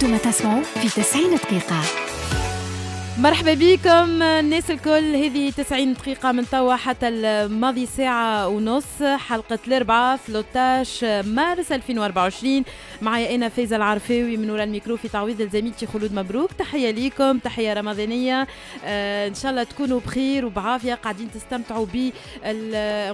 كنتم تسمعوا في 90 دقيقة مرحبا بكم الناس الكل هذه 90 دقيقة من توا حتى الماضي ساعة ونص حلقة الأربعة 13 مارس 2024 معايا أنا فايزة العرفاوي من وراء الميكرو في تعويض لزميلتي خلود مبروك تحية ليكم تحية رمضانية آه، إن شاء الله تكونوا بخير وبعافية قاعدين تستمتعوا ب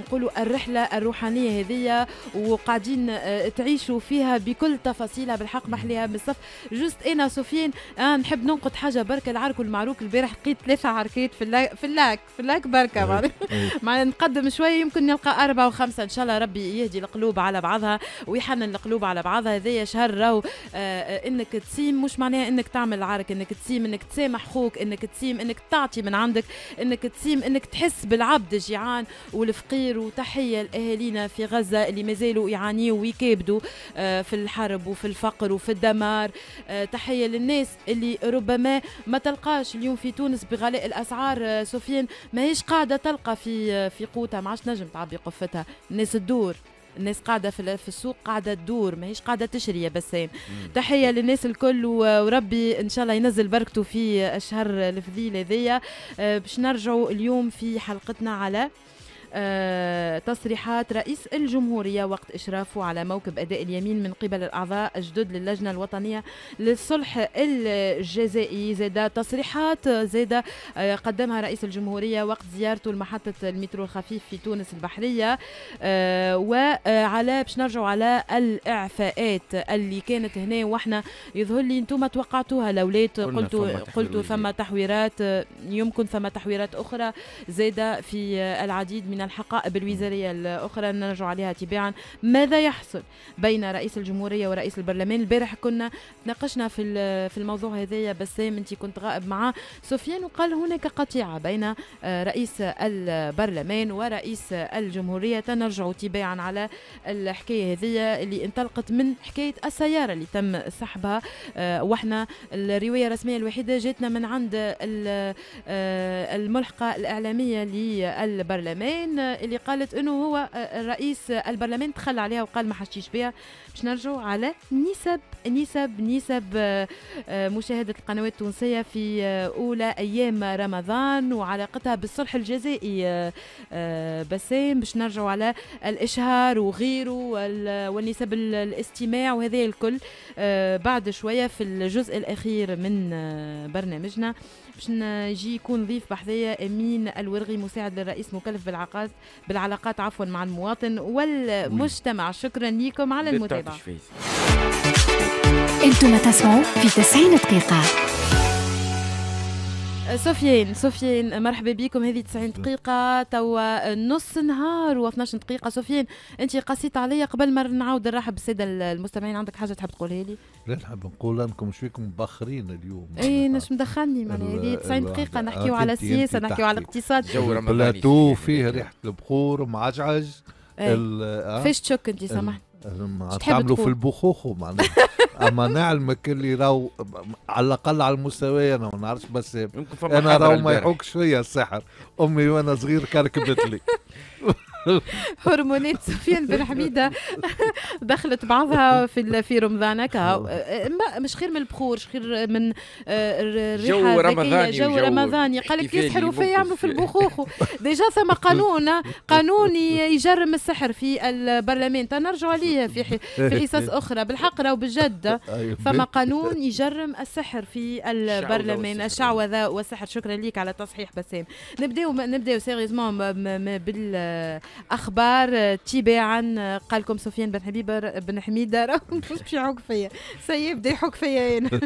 نقولوا الرحلة الروحانية هذه وقاعدين آه، تعيشوا فيها بكل تفاصيلها بالحق محليها بالصف جوست أنا سفيان آه، نحب ننقد حاجة برك العرك والمعروف مبروك البارح لقيت ثلاثة عركات في اللاك في اللاك في اللاك بركة أيوة. مع أيوة. معناها نقدم شوية يمكن نلقى أربعة وخمسة إن شاء الله ربي يهدي القلوب على بعضها ويحنن القلوب على بعضها هذايا شهر راهو آه، آه، إنك تسيم مش معناها إنك تعمل العرك إنك تسيم إنك تسامح خوك إنك تسيم إنك تعطي من عندك إنك تسيم إنك تحس بالعبد الجيعان والفقير وتحية لأهالينا في غزة اللي مازالوا يعانيوا ويكابدوا آه، في الحرب وفي الفقر وفي الدمار تحية للناس اللي ربما ما تلقاش اليوم في تونس بغلاء الاسعار آه، سفيان ماهيش قاعده تلقى في آه، في قوتها ما عادش نجم تعبي قفتها الناس تدور الناس قاعده في السوق قاعده تدور ماهيش قاعده تشري يا بسام تحيه للناس الكل وربي ان شاء الله ينزل بركته في الشهر الفضيل هذايا آه، باش نرجعوا اليوم في حلقتنا على آه، تصريحات رئيس الجمهورية وقت إشرافه على موكب أداء اليمين من قبل الأعضاء الجدد للجنة الوطنية للصلح الجزائي زاد تصريحات زاد آه، قدمها رئيس الجمهورية وقت زيارته لمحطة المترو الخفيف في تونس البحرية آه، وعلى باش نرجعوا على الإعفاءات اللي كانت هنا وإحنا يظهر لي أنتم توقعتوها لولات قلتوا قلتوا فما تحويرات يمكن فما تحويرات أخرى زاد في العديد من الحقائب الوزارية الأخرى نرجع عليها تباعا ماذا يحصل بين رئيس الجمهورية ورئيس البرلمان البارح كنا تناقشنا في في الموضوع هذايا بسام أنت كنت غائب معاه سفيان وقال هناك قطيعة بين آه، رئيس البرلمان ورئيس الجمهورية نرجع تباعا على الحكاية هذه اللي انطلقت من حكاية السيارة اللي تم سحبها آه، واحنا الرواية الرسمية الوحيدة جاتنا من عند آه، الملحقة الإعلامية للبرلمان كمان اللي قالت انه هو رئيس البرلمان تخلى عليها وقال ما حشيش بها باش نرجعوا على نسب نسب نسب آه، مشاهده القنوات التونسيه في آه، اولى ايام رمضان وعلاقتها بالصلح الجزائي آه، بسام باش نرجعوا على الاشهار وغيره والنسب الاستماع وهذا الكل بعد شويه في الجزء الاخير من برنامجنا باش نجي يكون ضيف بحذايا امين الورغي مساعد للرئيس مكلف بالعقاز بالعلاقات عفوا مع المواطن والمجتمع شكرا لكم على المتابعه انتم تسمعوا في 90 دقيقه سفيان سفيان مرحبا بكم هذه 90 دقيقة توا نص نهار و12 دقيقة سفيان أنت قصيت عليا قبل ما نعاود نرحب بالسادة المستمعين عندك حاجة تحب تقولها لي؟ لا نحب نقول أنكم شويكم مبخرين اليوم اي نش يعني مدخلني معناها هذه 90 دقيقة نحكيو آه، على السياسة نحكيو على الاقتصاد بلاتو فيه ريحة البخور معجعج آه. فاش تشك أنت سامحني آه، تعملوا في البخوخو معناها اما نعلمك اللي راهو على الاقل على المستوى انا ما نعرفش بس انا راهو ما يحوكش فيا السحر امي وانا صغير كركبت لي هرمونات سفيان بن حميده دخلت بعضها في في رمضانك أه، مش خير من البخور مش خير من أه، الريحه جو رمضاني جو رمضاني قال لك يسحروا فيه يعملوا في البخوخ ديجا ثم قانون قانون يجرم السحر في البرلمان تنرجع عليه في في حصص اخرى بالحق راهو بالجد فما أيوة. قانون يجرم السحر في البرلمان الشعوذه والسحر شكرا ليك على التصحيح بسام نبداو نبداو سيريزمون بال اخبار تباعا قال لكم سفيان بن حبيب بن حميده راه مش يحك فيا سي بدا يحك فيا انا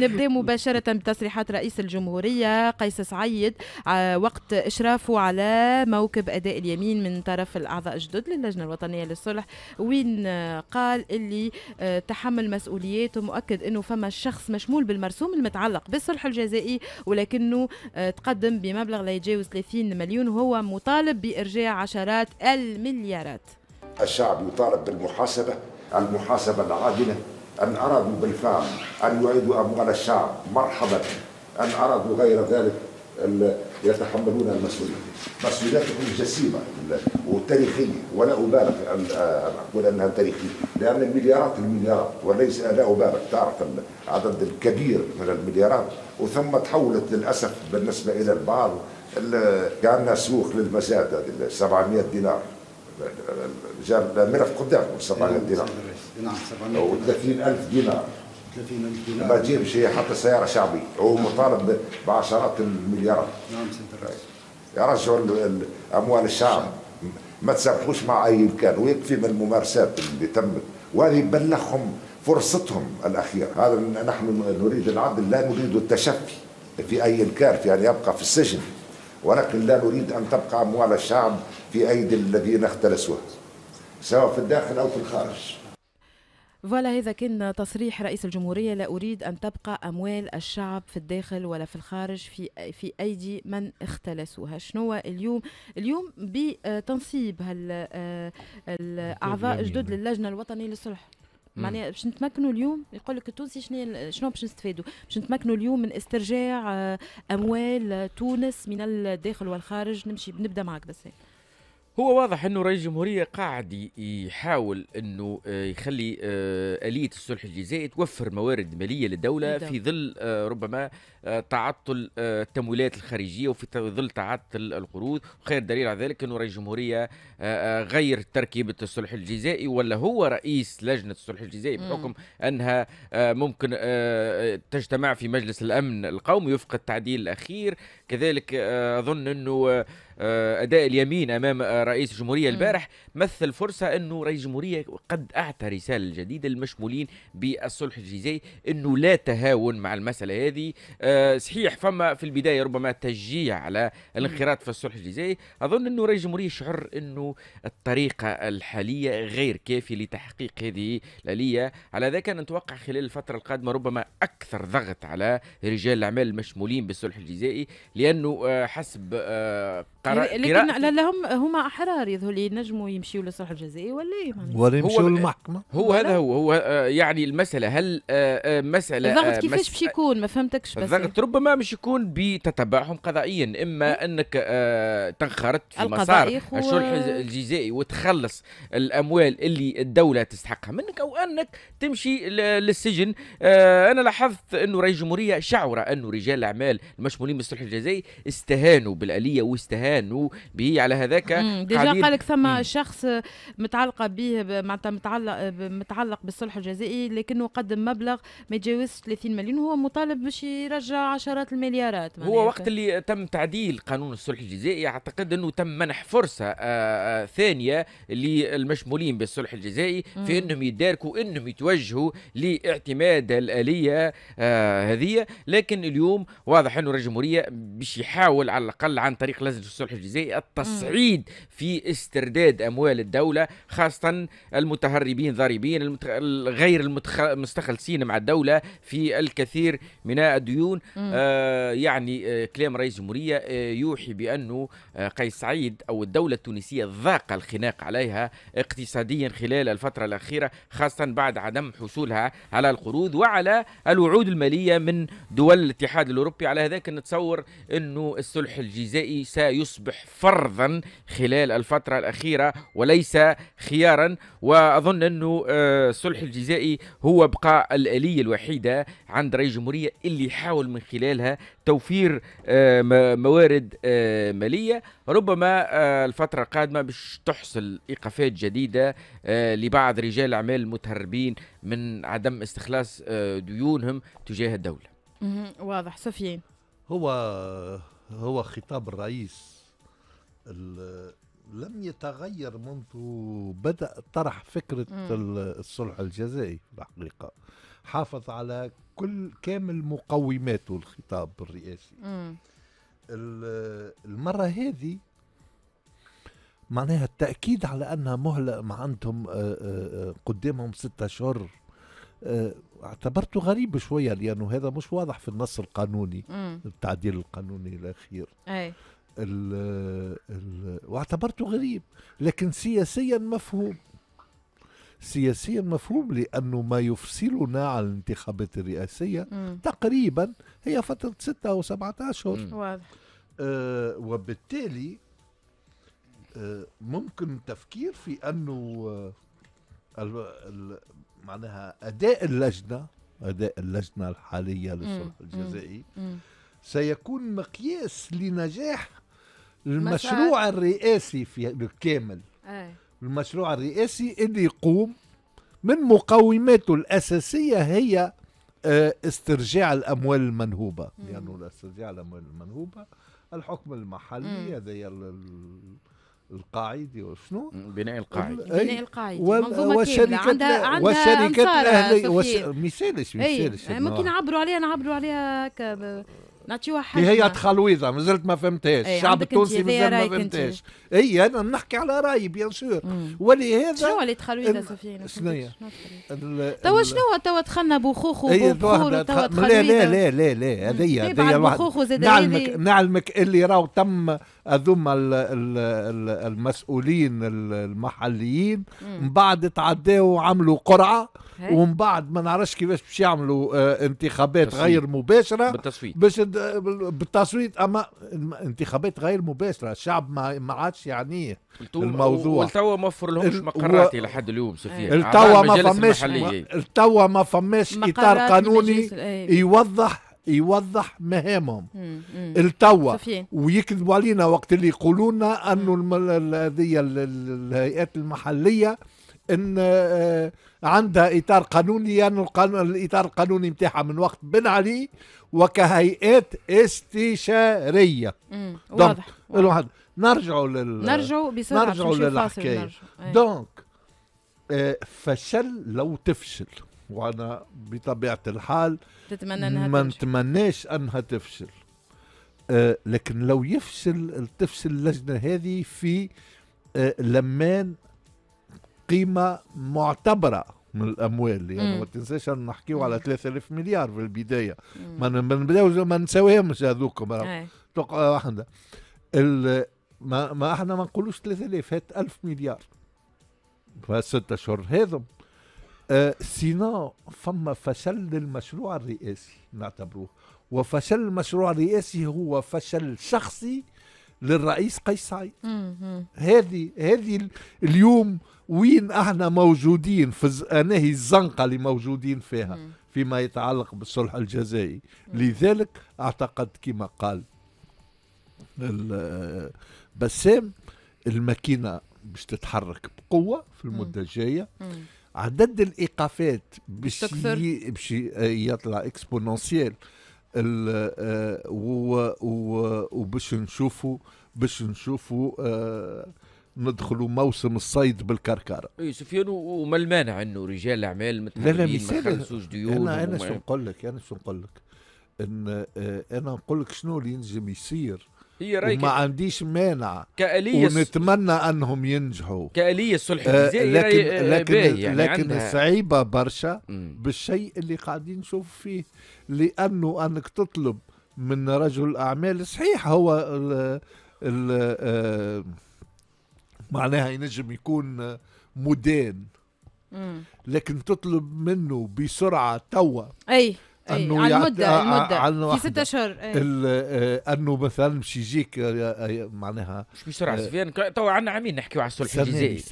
نبدا مباشره بتصريحات رئيس الجمهوريه قيس سعيد آه، وقت اشرافه على موكب اداء اليمين من طرف الاعضاء الجدد للجنه الوطنيه للصلح وين آه، قال اللي آه، تحمل مسؤوليات ومؤكد انه فما شخص مشمول بالمرسوم المتعلق بالصلح الجزائي ولكنه تقدم بمبلغ لا يتجاوز 30 مليون وهو مطالب بارجاع عشرات عشرات المليارات الشعب يطالب بالمحاسبة المحاسبة العادلة أن أرادوا بالفعل أن يعيدوا أموال الشعب مرحبا أن أرادوا غير ذلك يتحملون المسؤولية مسؤوليتهم جسيمة وتاريخية ولا أبالغ أن أقول أنها تاريخية لأن المليارات المليارات وليس لا أبالغ تعرف العدد الكبير من المليارات وثم تحولت للأسف بالنسبة إلى البعض قعدنا سوق للمزاد هذه 700 دينار جاب الملف قدامكم نعم، 700 دينار نعم 700 و 30000 دينار 30000 دينار ما تجيبش حتى سياره شعبيه هو نعم. مطالب بعشرات المليارات نعم سيد الرئيس يرجعوا اموال الشعب ما تسامحوش مع اي امكان ويكفي من الممارسات اللي تمت وهذه بلغهم فرصتهم الاخيره هذا نحن نريد العدل لا نريد التشفي في اي انكار في ان يبقى في السجن ولكن لا نريد أن تبقى أموال الشعب في أيدي الذين اختلسوها سواء في الداخل أو في الخارج فوالا هذا كان تصريح رئيس الجمهورية لا أريد أن تبقى أموال الشعب في الداخل ولا في الخارج في في أيدي من اختلسوها شنو اليوم اليوم بتنصيب هال آه، الأعضاء جدد للجنة الوطنية للصلح معناها باش نتمكنوا اليوم يقول لك التونسي شنو شنو باش نستفادوا باش نتمكنوا اليوم من استرجاع آه، اموال آه، تونس من الداخل والخارج نمشي نبدا معك بس هو واضح انه رئيس الجمهوريه قاعد يحاول انه آه، يخلي آه، اليه الصلح الجزائي توفر موارد ماليه للدوله في ظل آه، ربما تعطل التمويلات الخارجيه وفي ظل تعطل القروض وخير دليل على ذلك انه رئيس الجمهوريه غير تركيبه الصلح الجزائي ولا هو رئيس لجنه الصلح الجزائي بحكم انها ممكن تجتمع في مجلس الامن القومي وفق التعديل الاخير كذلك آه، اظن انه آه، اداء اليمين امام آه، رئيس الجمهوريه البارح مثل فرصه انه رئيس الجمهوريه قد اعطى رساله جديده للمشمولين بالصلح الجزائي انه لا تهاون مع المساله هذه صحيح فما في البدايه ربما تشجيع على الانخراط في الصلح الجزائي اظن انه رئيس الجمهوريه شعر انه الطريقه الحاليه غير كافيه لتحقيق هذه الاليه على ذلك نتوقع خلال الفتره القادمه ربما اكثر ضغط على رجال الاعمال المشمولين بالصلح الجزائي لانه آه، حسب آه، قرار لكن لا لهم هما احرار يظهر لي ينجموا يمشيوا للصلح الجزائي ولا ايه ولا يمشيوا للمحكمه هو هذا هو هو آه، يعني المساله هل آه، آه، مساله الضغط كيفاش باش يكون ما فهمتكش بس الضغط ربما مش يكون بتتبعهم قضائيا اما إيه؟ انك تنخرط في مسار الصلح الجزائي وتخلص الاموال اللي الدوله تستحقها منك او انك تمشي للسجن انا لاحظت انه رئيس الجمهوريه شعر انه رجال الاعمال المشمولين بالصلح الجزائي استهانوا بالاليه واستهانوا الان وبه على هذاك ديجا قالك ثم شخص متعلقه به معناتها متعلق متعلق بالصلح الجزائي لكنه قدم مبلغ ما يتجاوزش 30 مليون وهو مطالب باش يرجع عشرات المليارات هو وقت اللي تم تعديل قانون الصلح الجزائي اعتقد انه تم منح فرصه آآ آه، آه، ثانيه للمشمولين بالصلح الجزائي في انهم يداركوا انهم يتوجهوا لاعتماد الاليه آه، هذه لكن اليوم واضح انه الجمهوريه باش يحاول على الاقل عن طريق لجنه الصلح الجزائي التصعيد في استرداد اموال الدوله خاصه المتهربين ضاربين المتخ... غير المتخ... المستخلصين مع الدوله في الكثير من الديون آه يعني آه كلام رئيس الجمهوريه آه يوحي بانه آه قيس سعيد او الدوله التونسيه ضاق الخناق عليها اقتصاديا خلال الفتره الاخيره خاصه بعد عدم حصولها على القروض وعلى الوعود الماليه من دول الاتحاد الاوروبي على هذاك نتصور انه الصلح الجزائي سيصبح يصبح فرضا خلال الفترة الأخيرة وليس خيارا وأظن أنه الصلح آه، الجزائي هو بقاء الآلية الوحيدة عند رئيس الجمهورية اللي يحاول من خلالها توفير آه، موارد آه، مالية ربما الفترة القادمة باش تحصل إيقافات جديدة لبعض رجال الأعمال المتهربين من عدم استخلاص ديونهم تجاه الدولة واضح سفيان هو هو خطاب الرئيس لم يتغير منذ بدأ طرح فكرة الصلح الجزائي في الحقيقة حافظ على كل كامل مقوماته الخطاب الرئاسي المرة هذه معناها التأكيد على أنها مهلة ما عندهم آه، آه، آه، قدامهم ستة أشهر اعتبرته غريب شوية لأنه هذا مش واضح في النص القانوني التعديل القانوني الأخير أي. ال الـ واعتبرته غريب لكن سياسيا مفهوم سياسيا مفهوم لأنه ما يفصلنا عن الانتخابات الرئاسية مم. تقريبا هي فترة ستة أو سبعة أشهر واضح آه وبالتالي آه ممكن التفكير في أنه آه معناها أداء اللجنة أداء اللجنة الحالية للصلح الجزائي مم. مم. سيكون مقياس لنجاح المشروع الرئاسي في بالكامل إيه. المشروع الرئاسي اللي يقوم من مقوماته الأساسية هي آه، استرجاع الأموال المنهوبة لأنه يعني استرجاع الأموال المنهوبة الحكم المحلي هذا القاعدي وشنو؟ بناء القاعدة بناء القاعدي والشركات عندها عندها والشركات الاهليه مثالش مثالش إيه. إيه، ممكن نعبروا عليها نعبروا عليها هكا نعطيوها حاجه هي تخلويضه مازلت ما فهمتهاش إيه، الشعب التونسي مازال ما فهمتهاش اي انا نحكي على رايي بيان سور ولهذا شنو اللي تخلويضه سفيان شنو توا شنو توا دخلنا بخوخ وبخور توا لا لا لا لا لا طيب، هذه هذه نعلمك نعلمك اللي راهو تم هذوما المسؤولين المحليين من بعد تعداوا وعملوا قرعه ومن بعد ما نعرفش كيفاش باش يعملوا آه، انتخابات غير مباشره بالتصويت باش بالتصويت اما انتخابات غير مباشره الشعب ما عادش يعنيه الموضوع والتوا ما وفر لهمش مقرات و... لحد اليوم سفير إيه. التوا ما فماش التوا ما فماش اطار قانوني إيه. يوضح يوضح مهامهم التوا ويكذبوا علينا وقت اللي يقولوا لنا انه الهيئات المحليه ان آه، عندها اطار قانوني لانه يعني القانون الاطار القانوني نتاعها من وقت بن علي وكهيئات استشاريه امم واضح, واضح. نرجعوا لل نرجعوا بسرعه نرجعوا للحكايه نرجع. دونك إيه. آه، فشل لو تفشل وانا بطبيعه الحال تتمنى انها ما نتمناش انها تفشل آه لكن لو يفشل تفشل اللجنه هذه في آه لمان قيمة معتبرة من الاموال يعني ما تنساش نحكيو على 3000 مليار في البدايه ما نبداوش ما نساوهمش هذوك إيه. تقع آه، واحده ما, ما احنا ما نقولوش 3000 هات 1000 مليار في ستة اشهر هذم آه سينا فما فشل للمشروع الرئاسي نعتبروه وفشل المشروع الرئاسي هو فشل شخصي للرئيس قيس سعيد هذه هذه اليوم وين احنا موجودين في انهي الزنقه اللي موجودين فيها فيما يتعلق بالصلح الجزائي لذلك اعتقد كما قال بسام الماكينه باش تتحرك بقوه في المده الجايه عدد الايقافات باش باش يطلع اكسبونونسيال آه، وباش نشوفوا باش نشوفوا آه، ندخلوا موسم الصيد بالكركره. اي سفيان وما المانع انه رجال الاعمال لا لا ما انا انا شو نقول لك انا شو نقول لك ان آه، انا نقول لك شنو اللي ينجم يصير هي رايك وما يعني. عنديش مانع كآلية ونتمنى انهم ينجحوا كآلية الصلح آه لكن آه لكن يعني لكن عندها... صعيبه برشا بالشيء اللي قاعدين نشوف فيه لانه انك تطلب من رجل اعمال صحيح هو ال ال آه معناها ينجم يكون مدان لكن تطلب منه بسرعه توا اي إيه، انه على المده آه، آه، المده المده في ست اشهر إيه. آه، انه مثلا مش يجيك معناها مش بسرعه سفيان تو عندنا عامين نحكيو على الصلح الجزائري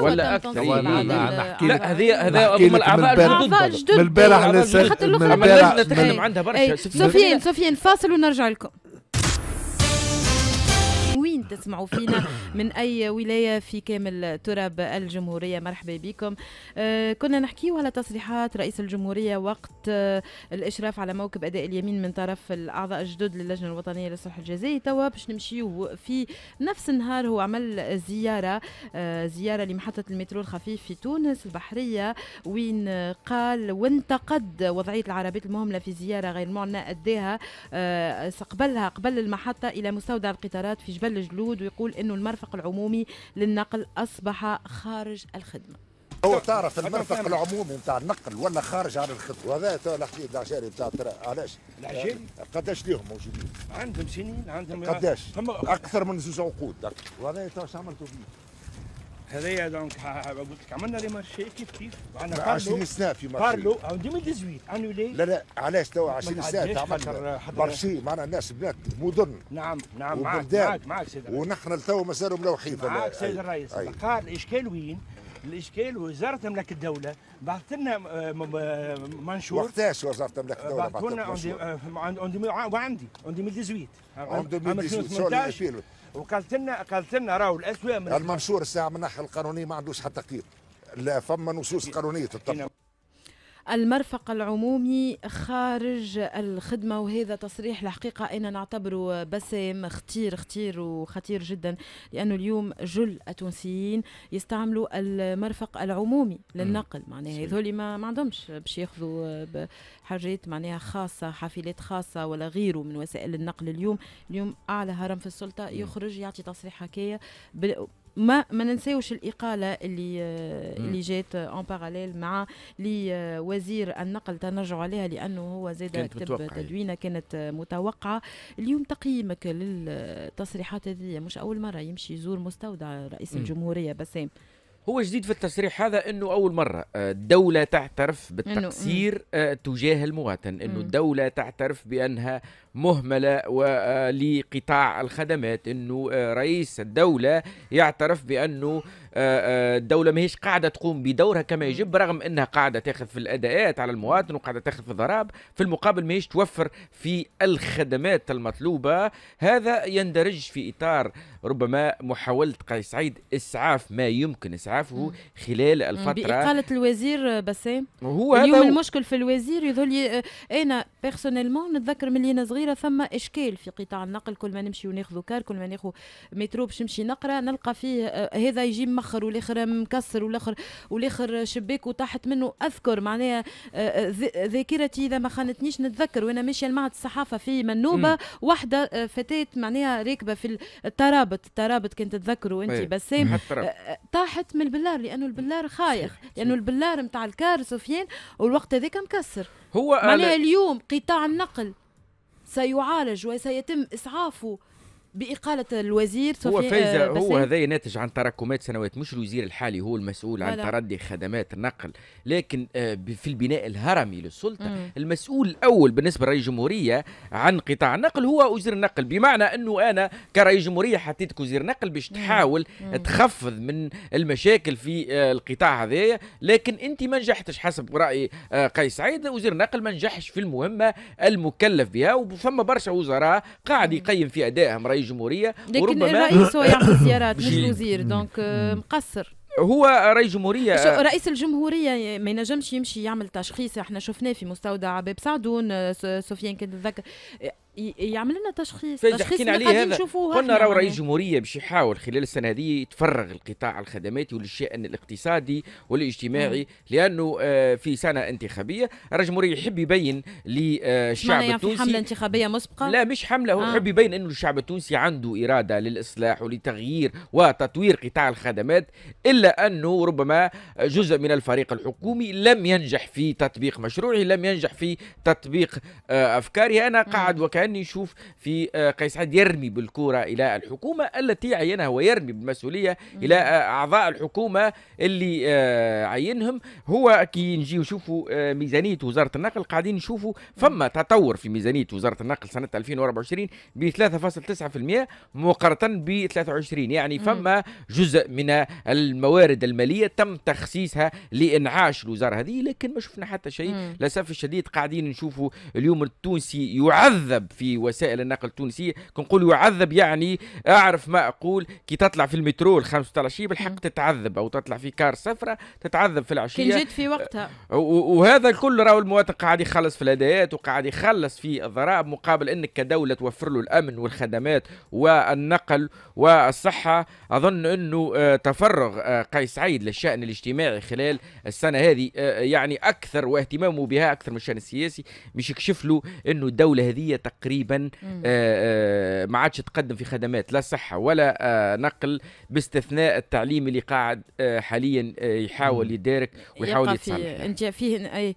ولا اكثر لا هذه هذه هما الاعضاء الجدد من البارح خاطر نتكلم عندها برشا سفيان سفيان فاصل ونرجع لكم تسمعوا فينا من أي ولاية في كامل تراب الجمهورية مرحبا بكم آه، كنا نحكيو على تصريحات رئيس الجمهورية وقت آه، الإشراف على موكب أداء اليمين من طرف الأعضاء الجدد للجنة الوطنية للصلح الجزائي توا باش نمشيو في نفس النهار هو عمل زيارة آه، زيارة لمحطة المترو الخفيف في تونس البحرية وين قال وانتقد وضعية العربات المهملة في زيارة غير معنى أداها قبلها قبل المحطة إلى مستودع القطارات في جبل مولود ويقول انه المرفق العمومي للنقل اصبح خارج الخدمه هو تعرف المرفق العمومي نتاع النقل ولا خارج عن الخدمه وهذا تو الحكي العشاري نتاع علاش؟ العشاري قداش ليهم موجودين؟ عندهم سنين عندهم قداش؟ اكثر من زوج عقود وهذا تو عملتوا فيه؟ هذايا دونك قلت لك عملنا لي مارشي كيف كيف عندنا 20 سنه في مارشي كارلو 2018 انو لا لا علاش توا 20 سنه تعمل مارشي معناها الناس بنات مدن نعم نعم معك معك معك سيد الرئيس ونحن لتوا مازالوا ملوحين معك سيد الرئيس قال الاشكال وين؟ الاشكال وزاره املاك الدوله بعثت لنا آه، آه، منشور وقتاش وزاره املاك الدوله بعثت لنا وعندي وعندي 2018 2018 وقالت لنا قالت لنا راهو الاسوأ من المنشور الساعه من الناحيه القانونيه ما عندوش حتى قيد لا فما نصوص قانونيه تطبق المرفق العمومي خارج الخدمه وهذا تصريح الحقيقه انا نعتبره بسام خطير خطير وخطير جدا لانه اليوم جل التونسيين يستعملوا المرفق العمومي للنقل معناها هذول ما, ما عندهمش باش ياخذوا حاجات معناها خاصه حافلات خاصه ولا غيره من وسائل النقل اليوم اليوم اعلى هرم في السلطه يخرج يعطي تصريح هكايا ما ما ننساوش الاقاله اللي آه، اللي جات اون باراليل مع آه، وزير النقل تنرجع عليها لانه هو زاد كتب تدوينه كانت متوقعه اليوم تقييمك للتصريحات هذه مش اول مره يمشي يزور مستودع رئيس الجمهوريه بسام هو جديد في التصريح هذا انه اول مره الدوله آه، تعترف بالتقصير آه، تجاه المواطن انه الدوله تعترف بانها مهمله آه، لقطاع الخدمات انه رئيس الدوله يعترف بانه آه، آه، الدوله ماهيش قاعده تقوم بدورها كما يجب رغم انها قاعده تاخذ في الاداءات على المواطن وقاعده تاخذ في الضرائب في المقابل ماهيش توفر في الخدمات المطلوبه هذا يندرج في اطار ربما محاوله قيس سعيد اسعاف ما يمكن اسعافه خلال الفتره باقاله الوزير آه، بسام هو اليوم المشكل في الوزير يظل لي انا بيرسونيلمون نتذكر من انا صغيره ثم اشكال في قطاع النقل كل ما نمشي وناخذ كار كل ما ناخذ مترو باش نمشي نقرا نلقى فيه هذا يجي مخر والاخر مكسر والاخر والاخر شباك وتحت منه اذكر معناها آه، آه، ذاكرتي اذا ما خانتنيش نتذكر وانا ماشيه لمعهد الصحافه في منوبه واحده آه، فتاه معناها راكبه في الترابط الترابط كنت تتذكروا انت إيه، بسام طاحت من البلار لانه البلار خايخ لانه البلار نتاع الكار سفيان والوقت هذاك مكسر هو معناها اليوم قطاع النقل سيعالج وسيتم اسعافه بإقالة الوزير هو فايزة آه، هو هذا ناتج عن تراكمات سنوات مش الوزير الحالي هو المسؤول عن تردي خدمات النقل لكن آه، في البناء الهرمي للسلطة مم. المسؤول الأول بالنسبة لرئيس الجمهورية عن قطاع النقل هو وزير النقل بمعنى أنه أنا كرئيس جمهورية حطيتك وزير نقل باش تحاول مم. تخفض من المشاكل في آه، القطاع هذايا لكن أنت ما نجحتش حسب رأي قيس سعيد وزير النقل ما نجحش في المهمة المكلف بها وثم برشا وزراء قاعد يقيم في أدائهم رئيس رئيس جمهوريه وربما الرئيس هو يعمل زيارات مش الوزير دونك آه، مقصر هو رئيس جمهورية آه، رئيس الجمهورية ما ينجمش يمشي يعمل تشخيص احنا شفناه في مستودع عباب سعدون آه، سفيان كنت تذكر يعمل لنا تشخيص تشخيص حكينا عليه هذا قلنا راهو رئيس الجمهوريه يعني. باش يحاول خلال السنه هذه يتفرغ القطاع الخدماتي والشأن الاقتصادي والاجتماعي لانه آه، في سنه انتخابيه رئيس الجمهوريه يحب يبين للشعب يعني التونسي حمله انتخابيه مسبقه لا مش حمله هو آه. يحب يبين انه الشعب التونسي عنده اراده للاصلاح ولتغيير وتطوير قطاع الخدمات الا انه ربما جزء من الفريق الحكومي لم ينجح في تطبيق مشروعه لم ينجح في تطبيق آه، افكاره انا قاعد وكان كان يشوف في آه، قيس سعد يرمي بالكوره إلى الحكومة التي عينها ويرمي بالمسؤولية إلى آه، أعضاء الحكومة اللي آه، عينهم هو كي نجي نشوفوا ميزانية وزارة النقل قاعدين نشوفوا فما تطور في ميزانية وزارة النقل سنة 2024 ب 3.9% مقارنة ب 23 يعني فما جزء من الموارد المالية تم تخصيصها لإنعاش الوزارة هذه لكن ما شفنا حتى شيء للأسف الشديد قاعدين نشوفوا اليوم التونسي يعذب في وسائل النقل التونسيه كنقول يعذب يعني اعرف ما اقول كي تطلع في المترو الخمسة العشيه بالحق تتعذب او تطلع في كار سفره تتعذب في العشيه كي جيت في وقتها وهذا الكل راهو المواطن قاعد يخلص في الهدايات وقاعد يخلص في الضرائب مقابل انك كدوله توفر له الامن والخدمات والنقل والصحه اظن انه آه، تفرغ آه، قيس سعيد للشان الاجتماعي خلال السنه هذه آه، يعني اكثر واهتمامه بها اكثر من الشان السياسي مش يكشف له انه الدوله هذه تقريبا آه، آه، ما عادش تقدم في خدمات لا صحه ولا آه، نقل باستثناء التعليم اللي قاعد حاليا يحاول يدارك ويحاول يتصلح انت فيه اي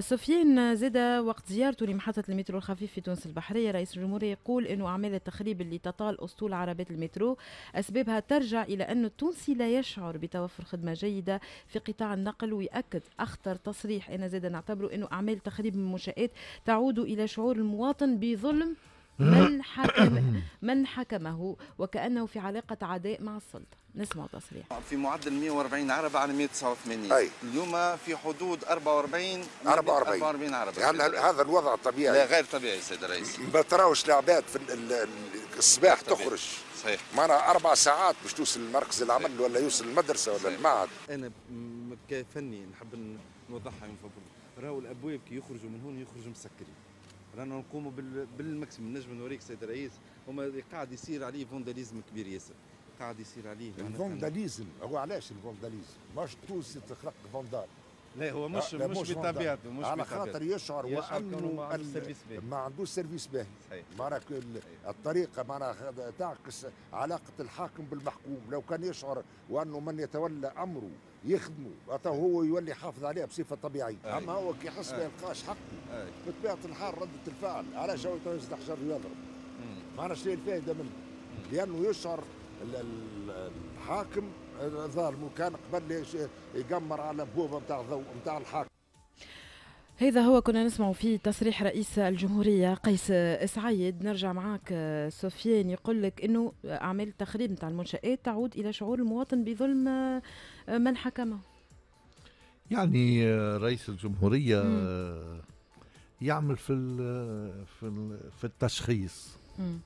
سفيان زاده وقت زيارته لمحطه المترو الخفيف في تونس البحريه رئيس الجمهوريه يقول انه اعمال التخريب اللي تطال اسطول عربات المترو اسبابها ترجع الى ان التونسي لا يشعر بتوفر خدمه جيده في قطاع النقل ويؤكد اخطر تصريح انا زاده نعتبره انه اعمال تخريب المنشات تعود الى شعور المواطن بظلم من حكم من حكمه وكانه في علاقه عداء مع السلطه نسمع تصريح في معدل 140 عربه على 189 أي. اليوم في حدود 44 44 44 عربه يعني هذا الوضع الطبيعي لا غير طبيعي سيد الرئيس ما تراوش العباد في الصباح تخرج صحيح معنا اربع ساعات باش توصل لمركز العمل صحيح. ولا يوصل المدرسه ولا المعهد انا كفني نحب نوضحها من فضلك راهو الابواب كي يخرجوا من هون يخرجوا مسكرين رانا نقوموا بالماكسيم نجم نوريك سيد الرئيس هما قاعد يصير عليه فونداليزم كبير ياسر قاعد يصير عليه الفونداليزم هو علاش الفونداليزم ماش تونسي تخلق فوندال لا هو مش لا مش, مش بطبيعته مش على خاطر يشعر وانه ما عندوش سيرفيس باهي معناها الطريقه معناها تعكس علاقه الحاكم بالمحكوم لو كان يشعر وانه من يتولى امره يخدمه حتى هو يولي حافظ عليه بصفه طبيعيه اما هو كي يحس ما يلقاش حقه بطبيعه الحال رده الفعل علاش شو يهز الحجر ويضرب معناها شنو الفائده منه لانه يشعر الحاكم ظالم مكان قبل يقمر على بوبه نتاع الضوء نتاع الحاكم هذا هو كنا نسمع في تصريح رئيس الجمهورية قيس سعيد نرجع معاك سفيان يقول لك أنه أعمال التخريب نتاع المنشآت تعود إلى شعور المواطن بظلم من حكمه يعني رئيس الجمهورية مم. يعمل في في التشخيص مم.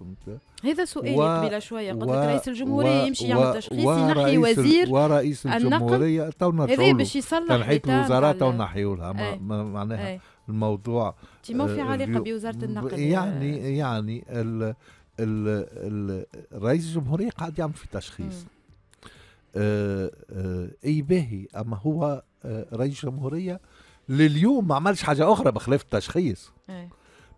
فهمت هذا سؤال و... قبيله شويه قلت لك رئيس الجمهوريه و... يمشي يعمل و... تشخيص ينحي وزير ورئيس الجمهوريه نرجعوا هذا باش يصلح تنحية الوزراء تو نحيوا لها إيه. معناها إيه. الموضوع انت ما في آه، علاقه بوزاره النقل يعني يعني ال... ال... ال... رئيس الجمهوريه قاعد يعمل في تشخيص آه، آه، اي باهي اما هو رئيس الجمهوريه لليوم ما عملش حاجه اخرى بخلاف التشخيص إيه.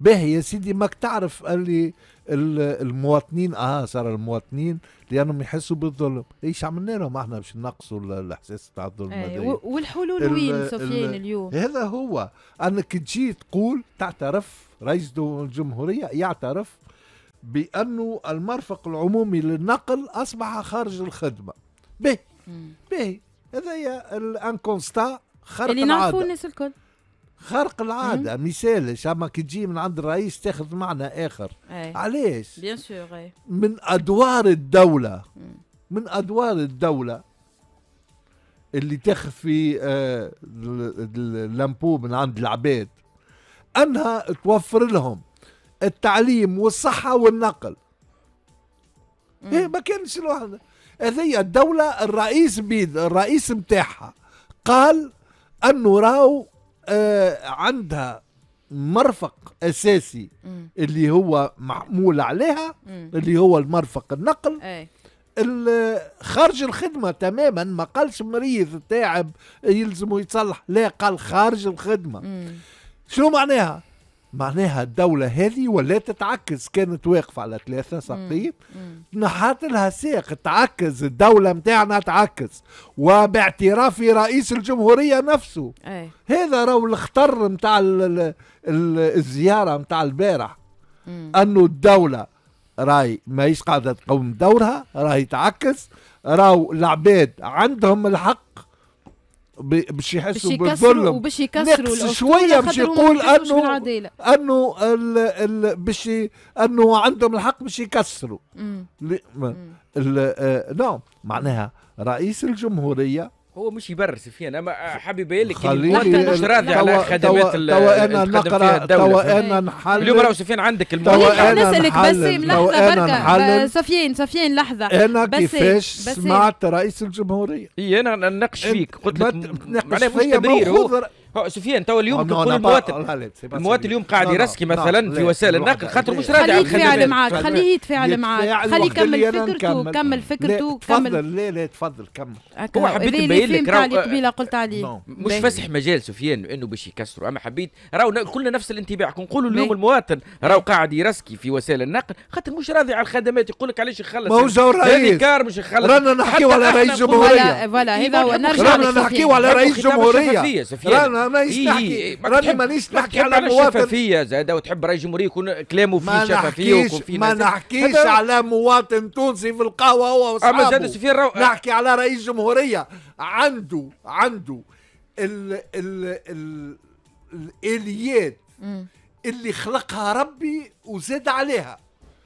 باهي يا سيدي ماك تعرف اللي المواطنين اه صار المواطنين لانهم يحسوا بالظلم ايش عملنا لهم احنا باش نقصوا الاحساس تاع الظلم أيه. والحلول وين سفيان اليوم هذا هو انك تجي تقول تعترف رئيس الجمهوريه يعترف بانه المرفق العمومي للنقل اصبح خارج الخدمه به به هذا هي كونستا خرق اللي نعرفوا الناس الكل خرق العاده مثال اما كي تجي من عند الرئيس تاخذ معنى اخر أي. علاش بيان إيه. سور من ادوار الدوله مم. من ادوار الدوله اللي تخفي آه اللامبو من عند العباد انها توفر لهم التعليم والصحه والنقل إيه ما كانش الواحد هذه الدولة الرئيس بيد الرئيس متاعها قال انه راو آه، عندها مرفق اساسي مم. اللي هو معمول عليها مم. اللي هو المرفق النقل أي. خارج الخدمه تماما ما قالش مريض تاعب يلزمه يتصلح لا قال خارج الخدمه مم. شنو معناها معناها الدولة هذه ولات تتعكس كانت واقفة على ثلاثة ساقين نحات لها ساق تعكس الدولة متاعنا تعكس وباعتراف رئيس الجمهورية نفسه أي. هذا راهو الخطر متاع الزيارة متاع البارح أنه الدولة راي ماهيش قاعدة تقوم دورها راهي تعكس راهو العباد عندهم الحق باش يحسوا بالظلم باش يكسروا نقص شويه باش يقول انه انه ال ال باش انه عندهم الحق باش يكسروا آه، نعم معناها رئيس الجمهوريه هو مش يبرر سفيان اما حبيب يبين لك انت مش راضي على خدمات توا انا نقرا تو انا نحلل اليوم راهو سفيان عندك الموضوع انا نسالك بس لحظه بركه سفيان سفيان لحظه انا كيفاش إيه، سمعت رئيس الجمهوريه اي انا نناقش فيك قلت لك معناها مش تبرير سفيان تو اليوم آه، كنقول المواطن المواطن اليوم قاعد يرسكي مثلا في وسائل النقل خاطر مش راضي على خليه يتفاعل معاك خليه يتفاعل معاك خليه يكمل فكرته كمل فكرته كمل تفضل لا لا تفضل كمل هو حبيت نبين لك راهو قبيله قلت عليه مش فسح مجال سفيان انه باش يكسروا اما حبيت راهو كلنا نفس الانطباع كون نقولوا اليوم المواطن راهو قاعد يرسكي في وسائل النقل خاطر مش راضي على الخدمات يقول لك علاش يخلص ما هو جو يعني كار مش يخلص رانا نحكيو على رئيس جمهوريه فوالا هذا هو نرجع رانا نحكيو يعني. على رئيس جمهوريه رانا ما إيه، إيه، مانيش نحكي راني مانيش نحكي على مواطن شفافية زادة وتحب رئيس الجمهوريه يكون كلامه فيه شفافيه ويكون فيه ما نحكيش على مواطن تونسي في القهوه هو وصحابه رو... نحكي على رئيس الجمهوريه عنده عنده ال ال ال الاليات اللي خلقها ربي وزاد عليها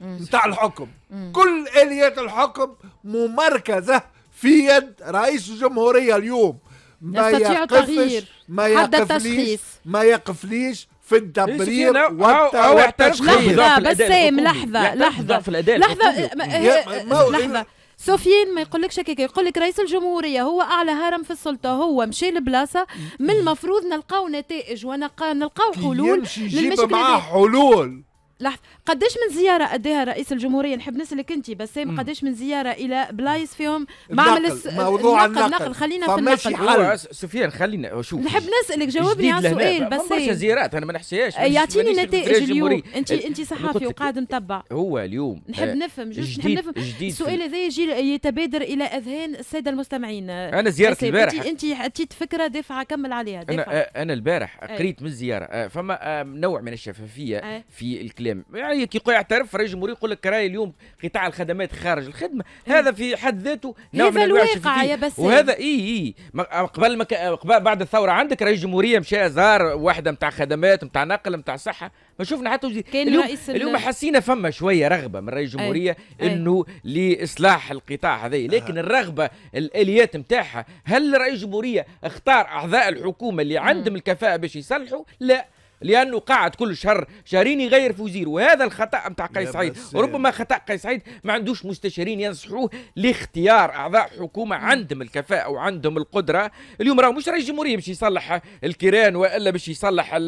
نتاع الحكم مم. كل اليات الحكم ممركزه في يد رئيس الجمهوريه اليوم ما يقفش ما يقفليش ما يقفليش في التبرير إيه، والتشخيص لحظة بسام لحظة لحظة لحظة لحظة سفيان ما يقولكش هكاك يقول لك رئيس الجمهوريه هو اعلى هرم في السلطه هو مشى لبلاصه من المفروض نلقاو نتائج ونلقاو حلول يمشي يجيب معاه حلول لحظة قداش من زيارة اديها رئيس الجمهورية نحب نسألك أنت بسام قداش من زيارة إلى بلايص فيهم معمل الس... موضوع النقل, النقل. النقل. خلينا في النقل حل. سفيان خلينا شوف نحب نسألك جاوبني على سؤال بس برشا زيارات أنا ما نحسيهاش يعطيني نتائج اليوم أنت أنت صحفي وقاعد متبع هو اليوم نحب نفهم جوج نحب نفهم السؤال هذا يجي يتبادر إلى أذهان السادة المستمعين أنا زيارة البارح أنت حطيت فكرة دافعة كمل عليها أنا أنا البارح إيه. قريت من الزيارة فما آه، نوع من الشفافية إيه. في الكلام الاعلام يعني كي يعترف رئيس الجمهوريه يقول لك راي اليوم قطاع الخدمات خارج الخدمه هذا في حد ذاته نوع من الواقع يا بس وهذا اي اي قبل ما قبل بعد الثوره عندك رئيس الجمهوريه مشى زار واحده نتاع خدمات نتاع نقل نتاع صحه ما شفنا حتى كان اليوم, رئيس اليوم حسينا فما شويه رغبه من رئيس الجمهوريه انه لاصلاح القطاع هذا لكن آه. الرغبه الاليات نتاعها هل رئيس الجمهوريه اختار اعضاء الحكومه اللي عندهم الكفاءه باش يصلحوا لا لانه قاعد كل شهر شهرين يغير في وزير وهذا الخطا نتاع قيس سعيد وربما خطا قيس سعيد ما عندوش مستشارين ينصحوه لاختيار اعضاء حكومه عندهم الكفاءه وعندهم القدره اليوم راه مش رئيس الجمهوريه باش يصلح الكيران والا باش يصلح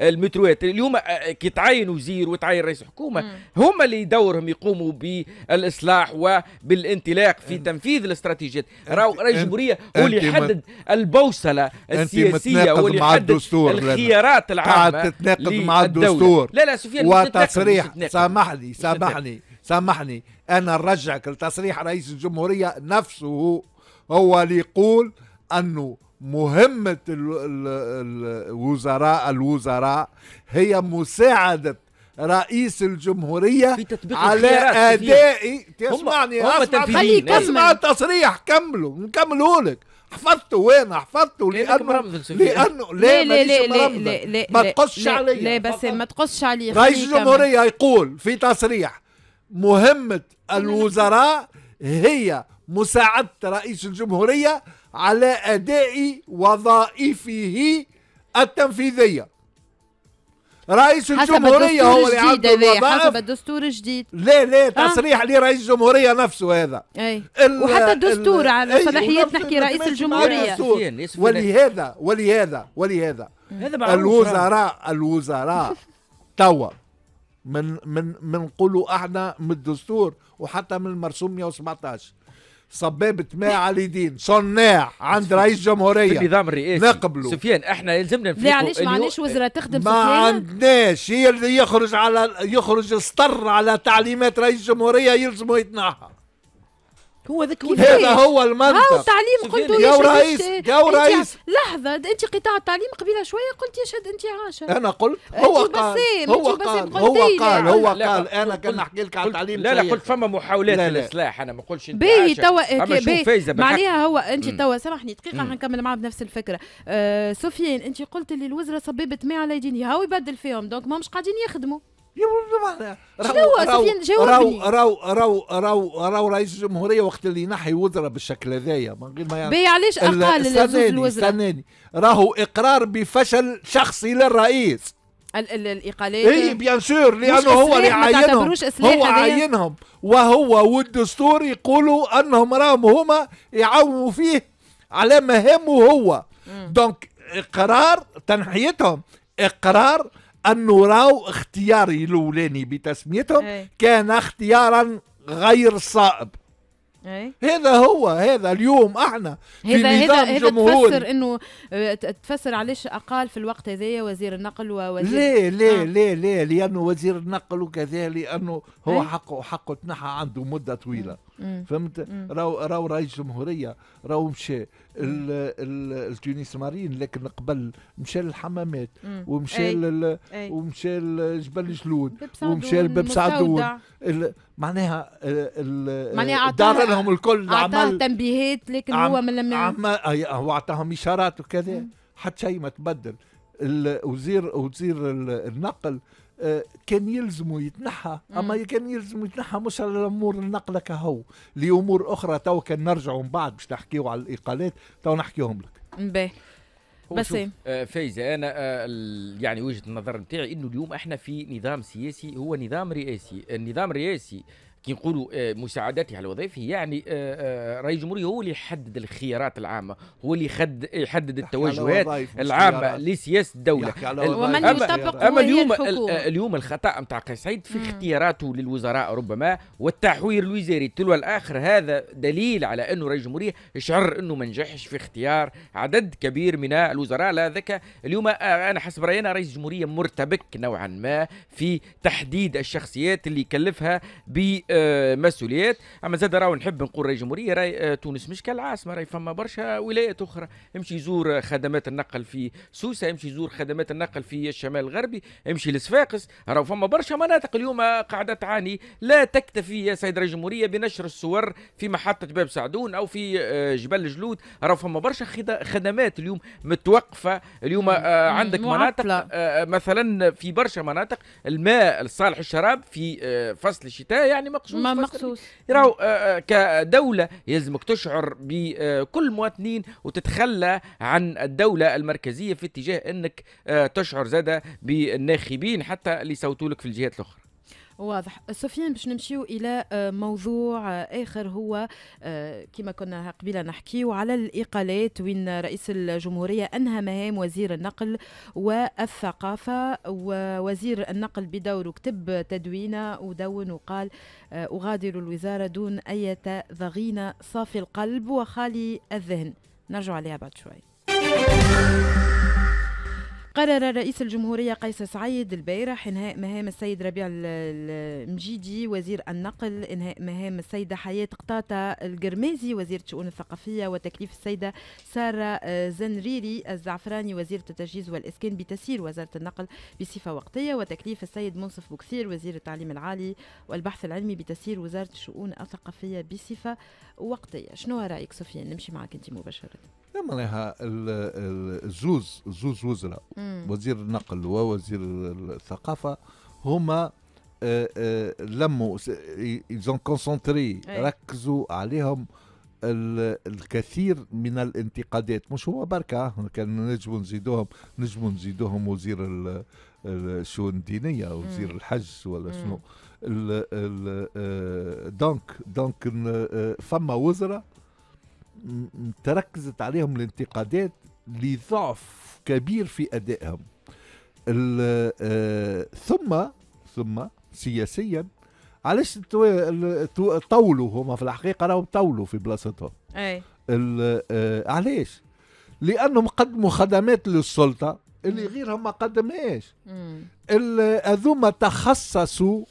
المتروات اليوم كي تعين وزير وتعين رئيس حكومه هما اللي دورهم يقوموا بالاصلاح وبالانطلاق في تنفيذ الاستراتيجيات راهو رئيس الجمهوريه هو اللي يحدد البوصله السياسيه هو اللي يحدد الخيارات العامه تتناقض مع الدستور لا لا سفيان وتصريح سامحني سامحني سامحني انا نرجعك لتصريح رئيس الجمهوريه نفسه هو اللي يقول انه مهمه الوزراء الوزراء هي مساعده رئيس الجمهورية في تطبيق على أداء تسمعني هم, هم اسمع, اسمع التصريح كملوا نكملوا لك حفظته وين حفظته لانه لانه لا لا لا لا, لا, لا ما تقصش علي لا بس ما تقصش علي رئيس الجمهوريه يقول في تصريح مهمه الوزراء هي مساعده رئيس الجمهوريه على اداء وظائفه التنفيذيه رئيس الجمهورية هو اللي عنده الوظائف حسب الدستور الجديد ليه ليه آه. تصريح لرئيس الجمهورية نفسه هذا أي. وحتى الدستور على صلاحيات نحكي رئيس الجمهورية ولهذا ولهذا ولهذا الوزراء الوزراء توا من من من نقولوا احنا من الدستور وحتى من المرسوم 117 صبابة ماء علي دين صناع عند رئيس جمهورية في النظام الرئاسي نقبله سفيان احنا يلزمنا في علاش ما عندناش وزراء تخدم ما عندناش هي اللي يخرج على يخرج اسطر على تعليمات رئيس الجمهورية يلزمه يتنحى هو ذاك هذا هو المنطق هاو التعليم قلت يا رئيس يا رئيس لحظه انت قطاع التعليم قبيله شويه قلت يا انت انتعاشا انا قلت هو قال هو قال هو قال يعني. هو قال انا كان نحكي لك على التعليم لا لا قلت فما محاولات للاصلاح انا ما قلتش باهي توا معناها هو انت توا سامحني دقيقه حنكمل معاه بنفس الفكره آه، سفيان انت قلت اللي الوزراء صببت ماء على يديني هاو يبدل فيهم دونك ما مش قاعدين يخدموا شنو سفيان جاوبني راو راو راو راو رئيس الجمهوريه وقت اللي ينحي وزراء بالشكل هذايا من غير ما يعرف يعني- بي علاش اقل الوزراء استناني راهو اقرار بفشل شخصي للرئيس ال الاقالات اي بيان سور لانه هو اللي عاينهم هو عاينهم وهو والدستور يقولوا انهم راهم هما يعاونوا فيه على مهامه هو دونك اقرار تنحيتهم اقرار انه راو اختياري الاولاني بتسميتهم إيه. كان اختيارا غير صائب أي. هذا هو هذا اليوم احنا في هذا نظام هذا جمهوري تفسر انه تفسر علاش اقال في الوقت هذايا وزير النقل ووزير ليه ليه آه. ليه ليه لانه وزير النقل وكذا لانه هو إيه. حقه حقه تنحى عنده مده طويله فهمت راهو راهو رئيس جمهوريه راهو مشى لتونس مارين لكن قبل مشى للحمامات ومشى ومشى لجبل جلود ومشى لباب سعدون معناها معناها دار لهم الكل عطاه تنبيهات لكن هو من لما هو اعطاهم اشارات وكذا حتى شيء ما تبدل وزير وزير النقل آه، كان يلزمه يتنحى اما كان يلزمه يتنحى مش على امور النقل كهو لامور اخرى تو كان نرجعوا من بعد باش نحكيو على الاقالات تو نحكيهم لك باهي بس إيه. آه فايزه انا آه يعني وجهه النظر نتاعي انه اليوم احنا في نظام سياسي هو نظام رئاسي النظام الرئاسي آه كي نقولوا آه، مساعدتها الوظيفي يعني آه، آه، رئيس الجمهوريه هو اللي يحدد الخيارات العامه هو اللي يحدد التوجهات العامه لسياسه الدوله ومن يطبق اما اليوم اليوم الخطا نتاع قيس سعيد في اختياراته للوزراء ربما والتحوير الوزاري تلو الاخر هذا دليل على انه رئيس الجمهوريه شعر انه ما نجحش في اختيار عدد كبير من الوزراء لا اليوم انا حسب رايي انا رئيس الجمهوريه مرتبك نوعا ما في تحديد الشخصيات اللي يكلفها ب آه، مسؤوليات اما زاد راهو نحب نقول رئيس الجمهوريه راهي آه، تونس مش كالعاصمه راهي فما برشا ولايات اخرى يمشي يزور خدمات النقل في سوسه يمشي يزور خدمات النقل في الشمال الغربي يمشي لصفاقس راهو فما برشا مناطق اليوم قاعده تعاني لا تكتفي يا سيد رئيس الجمهوريه بنشر الصور في محطه باب سعدون او في آه، جبل جلود راهو فما برشا خدمات اليوم متوقفه اليوم عندك مناطق مثلا في برشا مناطق الماء الصالح الشراب في فصل الشتاء يعني مقصود ما مقصوص راهو آه، آه، كدوله يلزمك تشعر بكل مواطنين وتتخلى عن الدوله المركزيه في اتجاه انك آه، تشعر زاده بالناخبين حتى اللي صوتوا لك في الجهات الاخرى واضح سفيان باش نمشيو الى آه، موضوع آه، اخر هو آه، كما كنا قبيله نحكيو على الاقالات وين رئيس الجمهوريه انهى مهام وزير النقل والثقافه ووزير النقل بدوره كتب تدوينه ودون وقال اغادر الوزاره دون اي ضغينه صافي القلب وخالي الذهن نرجع عليها بعد شوي قرر رئيس الجمهورية قيس سعيد البارح إنهاء مهام السيد ربيع المجيدي وزير النقل إنهاء مهام السيدة حياة قطاطة القرمازي وزيرة الشؤون الثقافية وتكليف السيدة سارة آه، زنريري الزعفراني وزيرة التجهيز والإسكان بتسيير وزارة النقل بصفة وقتية وتكليف السيد منصف بوكسير وزير التعليم العالي والبحث العلمي بتسيير وزارة الشؤون الثقافية بصفة وقتية شنو رأيك سفيان نمشي معك أنت مباشرة معناها الزوز زوز وزراء وزير النقل ووزير الثقافه هما آه، آه، لموا ايزون كونسونتري إيه. ركزوا عليهم الكثير من الانتقادات مش هو بركة آه، كان نجموا نزيدوهم نجموا نزيدوهم وزير الشؤون الدينية وزير الحج ولا شنو دونك دونك فما وزراء تركزت عليهم الانتقادات لضعف كبير في أدائهم آه، ثم ثم سياسيا علاش طولوا هما في الحقيقه راهم طولوا في بلاصتهم اي آه، علاش لانهم قدموا خدمات للسلطه اللي غيرهم ما قدمهاش هذوما تخصصوا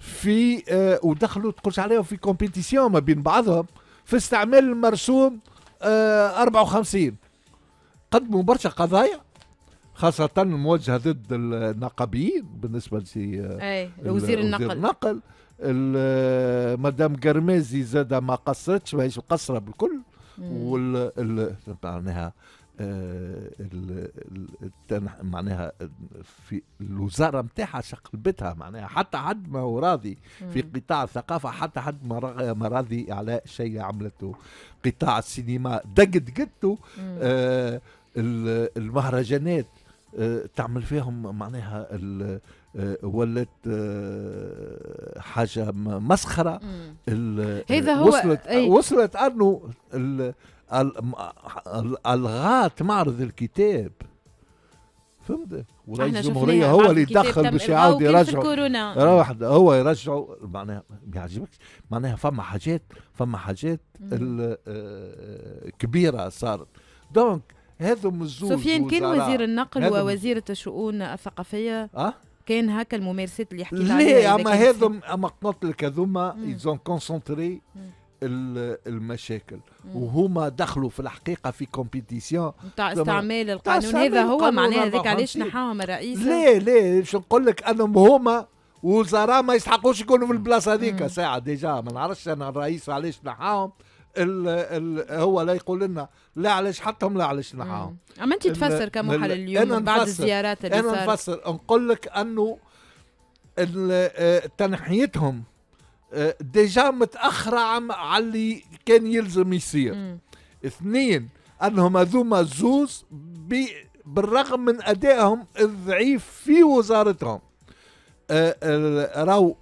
في آه ودخلوا تقولش عليهم في كومبيتيسيون ما بين بعضهم في استعمال المرسوم آه 54 قدموا برشا قضايا خاصة الموجهة ضد النقابيين بالنسبة آه، وزير النقل, النقل. آه، مدام قرميزي زادة ما قصرتش ماهيش مقصرة بالكل وال معناها آه، معناها في الوزاره نتاعها شقلبتها معناها حتى حد ما هو راضي في قطاع الثقافه حتى حد ما راضي على شيء عملته قطاع السينما دقت قدته آه المهرجانات آه، تعمل فيهم معناها آه، ولات آه، حاجه مسخره هذا هو وصلت أي. وصلت انه الغات معرض الكتاب فهمت ورئيس الجمهوريه هو اللي دخل باش يعاود يرجعوا هو يرجعوا معناها ما يعجبكش معناها فما حاجات فما حاجات كبيره صارت دونك هذم الزوز سفيان كان وزير النقل ووزيرة الشؤون الثقافية أه؟ كان هكا الممارسات اللي حكيت عليها لا اما هذم اما قلت لك هذوما ايزون كونسونتري المشاكل وهما دخلوا في الحقيقه في كومبيتيسيون نتاع استعمال القانون هذا هو معناه هذاك علاش نحاهم الرئيس لا لا شو نقول لك انهم هما وزراء ما يستحقوش يكونوا في البلاصه هذيك ساعه ديجا ما نعرفش انا الرئيس علاش نحاهم ال ال هو لا يقول لنا لا علاش حطهم لا علاش نحاهم اما انت تفسر كمحلل اليوم بعد الزيارات اللي انا نفسر نقول لك انه آه، تنحيتهم آه، ديجا متاخره على اللي كان يلزم يصير اثنين انهم هذوما زوز بالرغم من ادائهم الضعيف في وزارتهم آه، راو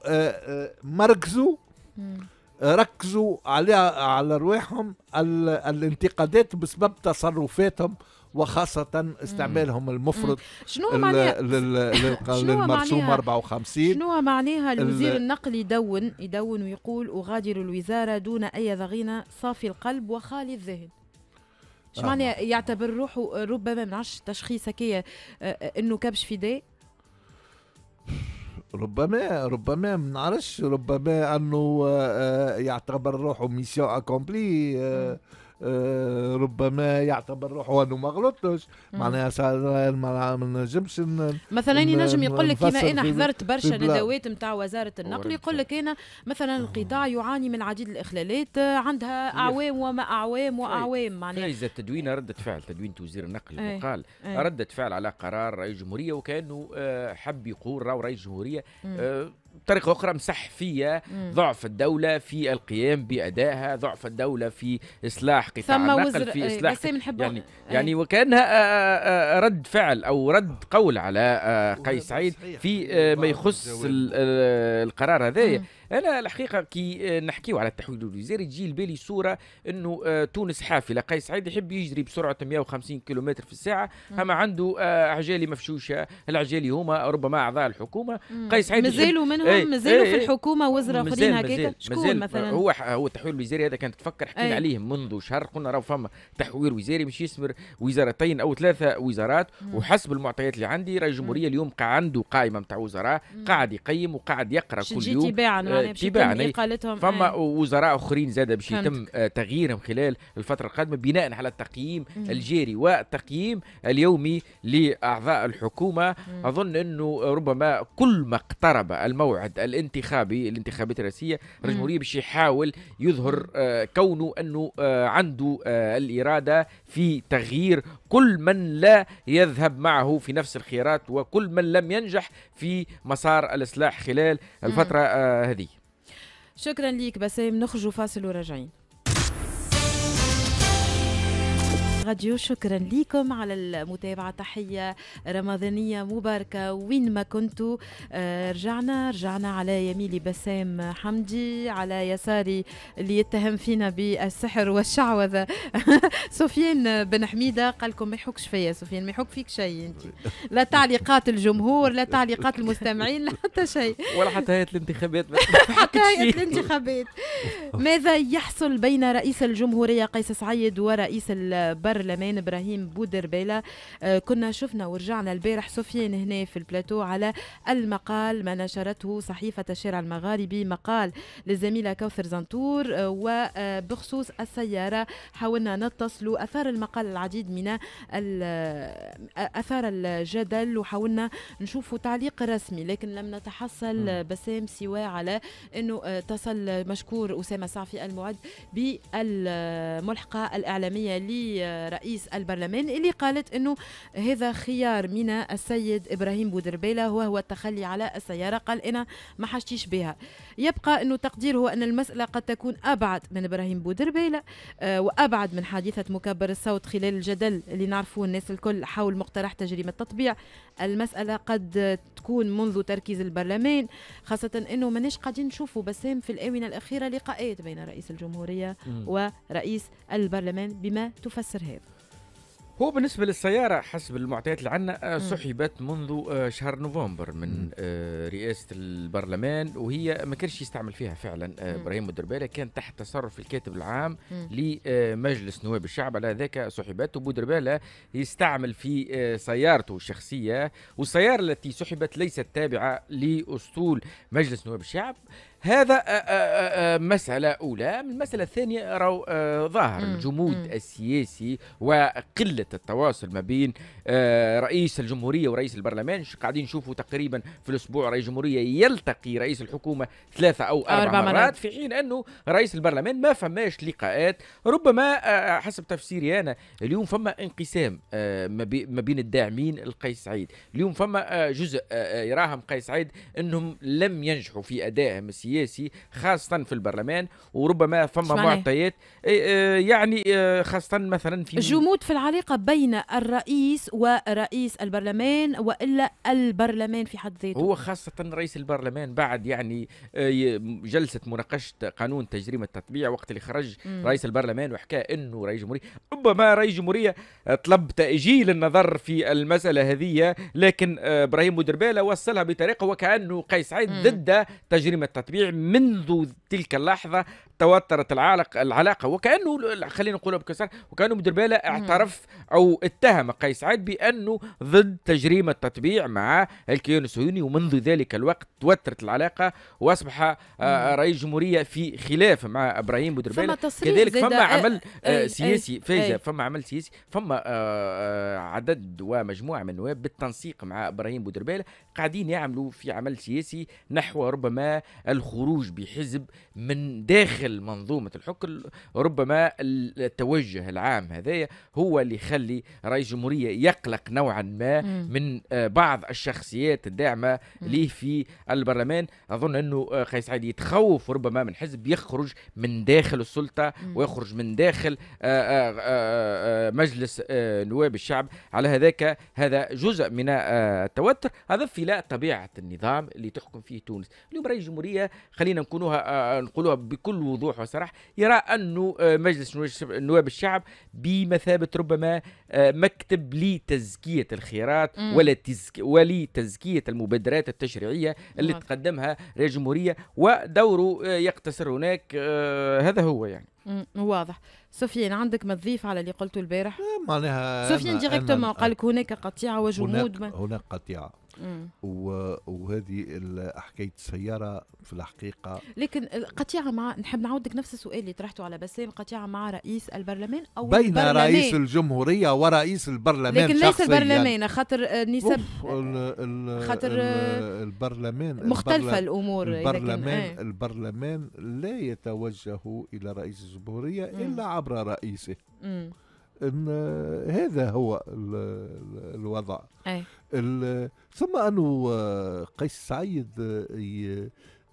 مركزوا مم. ركزوا عليها على رواحهم الانتقادات بسبب تصرفاتهم وخاصة استعمالهم المفرط شنو معناها للمرسوم 54 شنو معناها الوزير النقل يدون يدون ويقول أغادر الوزارة دون أي ضغينة صافي القلب وخالي الذهن شو آه. معنى يعتبر روحه ربما منعش تشخيص هكايا آه، آه، انه كبش فداء ربما ربما ما نعرفش ربما انه آه، آه، يعتبر روحه ميسيون اكومبلي آه، آه، ربما يعتبر روحه انه ما غلطتش معناها ما نجمش مثلا ينجم يقول لك كما انا حضرت برشا ندوات نتاع وزاره النقل يقول لك انا مثلا آه. القطاع يعاني من العديد الاخلالات آه، عندها اعوام وما اعوام واعوام معناها اذا تدوين رده فعل تدوين وزير النقل إيه، وقال إيه. رده فعل على قرار رئيس الجمهوريه وكانه حب يقول راهو رئيس الجمهوريه بطريقه اخرى مسح فيا ضعف الدوله في القيام بادائها ضعف الدوله في اصلاح قطاع النقل في إيه، اصلاح يعني إيه. يعني وكانها آه، آه، آه، رد فعل او رد قول على قيس سعيد في ما يخص القرار هذايا انا الحقيقه كي آه، نحكيو على التحويل الوزاري تجي لبالي صوره انه آه، تونس حافله قيس سعيد يحب يجري بسرعه 150 كيلومتر في الساعه اما عنده آه، عجالي مفشوشه العجالي هما ربما اعضاء الحكومه قيس سعيد مازالوا منهم إيه، مازالوا في إيه، إيه. الحكومه وزراء اخرين هكاك شكون مثلا هو هو التحويل الوزاري هذا كانت تفكر حكينا عليه منذ شهر قلنا راه فما تحويل وزاري باش يسمر وزارتين او ثلاثه وزارات وحسب المعطيات اللي عندي راهي الجمهوريه اليوم عنده قائمه نتاع وزراء قاعد يقيم وقاعد يقرا كل يوم تبع يعني فما آه. وزراء اخرين زاد باش يتم آه، تغييرهم خلال الفتره القادمه بناء على التقييم مم. الجاري والتقييم اليومي لاعضاء الحكومه مم. اظن انه ربما كل ما اقترب الموعد الانتخابي الانتخابات الرئاسيه الجمهوريه باش يحاول يظهر آه، كونه انه آه، عنده الاراده في تغيير كل من لا يذهب معه في نفس الخيارات وكل من لم ينجح في مسار الإصلاح خلال الفترة آه، هذه شكرا ليك بسام نخرج فاصل وراجعين راديو شكرا لكم على المتابعة تحية رمضانية مباركة وين ما كنتوا آه، رجعنا رجعنا على يميلي بسام حمدي على يساري اللي يتهم فينا بالسحر والشعوذة سفيان بن حميدة قال لكم ما يحكش فيا سفيان ما يحك فيك شيء انت لا تعليقات الجمهور لا تعليقات المستمعين لا حتى شيء ولا حتى هي الانتخابات حتى هي الانتخابات ماذا يحصل بين رئيس الجمهورية قيس سعيد ورئيس البر البرلمان ابراهيم بودربيلا آه، كنا شفنا ورجعنا البارح سفيان هنا في البلاتو على المقال ما نشرته صحيفه الشارع المغاربي مقال للزميله كوثر زنتور آه، وبخصوص السياره حاولنا نتصل اثار المقال العديد من آه، اثار الجدل وحاولنا نشوفوا تعليق رسمي لكن لم نتحصل بسام سوى على انه تصل مشكور اسامه صافي المعد بالملحقه الاعلاميه رئيس البرلمان اللي قالت أنه هذا خيار من السيد إبراهيم بودربيلة وهو التخلي على السيارة قال أنا ما حشتيش بها يبقى أنه تقدير هو أن المسألة قد تكون أبعد من إبراهيم بودربيلة آه، وأبعد من حادثة مكبر الصوت خلال الجدل اللي نعرفوه الناس الكل حول مقترح تجريم التطبيع المسألة قد تكون منذ تركيز البرلمان خاصة أنه ماناش قاعدين نشوفوا بسام في الآونة الأخيرة لقاءات بين رئيس الجمهورية ورئيس البرلمان بما تفسر هو بالنسبه للسياره حسب المعطيات اللي عندنا آه، سحبت منذ آه، شهر نوفمبر من آه، رئاسه البرلمان وهي ما كانش يستعمل فيها فعلا ابراهيم بودربالة كان تحت تصرف الكاتب العام لمجلس نواب الشعب على ذاك سحبت وبودربالة يستعمل في سيارته الشخصيه والسياره التي سحبت ليست تابعه لاسطول مجلس نواب الشعب هذا آه، آه، آه، مسألة أولى المسألة الثانية راهو ظاهر الجمود السياسي وقلة التواصل ما بين رئيس الجمهورية ورئيس البرلمان قاعدين نشوفوا تقريبا في الأسبوع رئيس الجمهورية يلتقي رئيس الحكومة ثلاثة أو أربع مرات في حين أنه رئيس البرلمان ما فماش لقاءات ربما حسب تفسيري أنا اليوم فما انقسام ما بين الداعمين لقيس سعيد اليوم فما جزء يراهم قيس سعيد أنهم لم ينجحوا في أدائهم السياسي السياسي خاصة في البرلمان وربما فما معطيات يعني خاصة مثلا في جمود في العلاقة بين الرئيس ورئيس البرلمان وإلا البرلمان في حد ذاته هو خاصة رئيس البرلمان بعد يعني جلسة مناقشة قانون تجريم التطبيع وقت اللي خرج م. رئيس البرلمان وحكى أنه رئيس جمهورية ربما رئيس جمهورية طلب تأجيل النظر في المسألة هذه لكن إبراهيم مدربالة وصلها بطريقة وكأنه قيس سعيد ضد تجريم التطبيع بالطبيعي منذ تلك اللحظة توترت العلاقة العلاقة وكأنه خلينا نقولها بكسر وكأنه مدير بيلا اعترف أو اتهم قيس سعيد بأنه ضد تجريم التطبيع مع الكيان الصهيوني ومنذ ذلك الوقت توترت العلاقة وأصبح آه، رئيس جمهورية في خلاف مع إبراهيم بودربالة كذلك فما عمل آه، سياسي فايزة فما عمل سياسي فما آه، عدد ومجموعة من النواب بالتنسيق مع إبراهيم بودربالة قاعدين يعملوا في عمل سياسي نحو ربما الخ الخروج بحزب من داخل منظومة الحكم ربما التوجه العام هذايا هو اللي يخلي رئيس الجمهورية يقلق نوعا ما من آه، بعض الشخصيات الداعمة ليه في البرلمان أظن أنه آه، قيس سعيد يتخوف ربما من حزب يخرج من داخل السلطة ويخرج من داخل آه، مجلس نواب الشعب على هذاك هذا جزء من التوتر هذا في لا طبيعة النظام اللي تحكم فيه تونس اليوم رئيس الجمهورية خلينا نكونوها آه، آه، نقولوها بكل وضوح وصراحه يرى انه آه، مجلس نواب الشعب بمثابه ربما مكتب لتزكيه الخيرات ولا ولتزكيه المبادرات التشريعيه اللي تقدمها الجمهوريه ودوره يقتصر هناك هذا هو يعني واضح سفيان عندك ما تضيف على اللي قلته البارح معناها سفيان ديريكتومون قال لك هناك قطيعه وجمود هناك, هناك قطيعه وهذه حكايه السياره في الحقيقه لكن القطيعه مع نحب نعاودك نفس السؤال اللي طرحته على بسام قطيعه مع رئيس البرلمان او بين البرلمان. رئيس الجمهوريه ورئيس البرلمان لكن ليس البرلمان خاطر نسب خاطر البرلمان مختلفه الامور البرلمان إيه. البرلمان لا يتوجه الى رئيس الجمهوريه الا عبر رئيسه إن هذا هو الوضع أي. ثم أنه آه، قيس سعيد آه،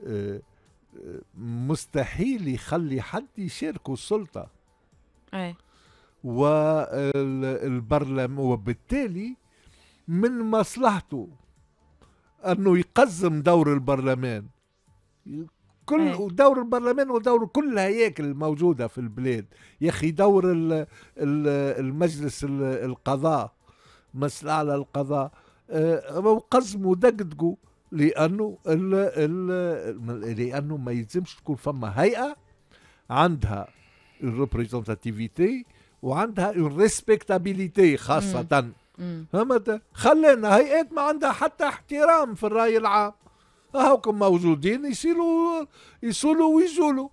آه، مستحيل يخلي حد يشاركه السلطة أي. والبرلمان وبالتالي من مصلحته أنه يقزم دور البرلمان كل إيه. دور البرلمان ودور كل الهياكل الموجوده في البلاد يا اخي دور المجلس القضاء مسألة على القضاء آه، وقزموا دقدقوا لانه ال ال لانه ما يلزمش تكون فما هيئه عندها الريبريزونتاتيفيتي وعندها الريسبكتابيليتي خاصه فهمت خلينا هيئات ما عندها حتى احترام في الراي العام هاكم موجودين يصيروا يصولوا ويزولوا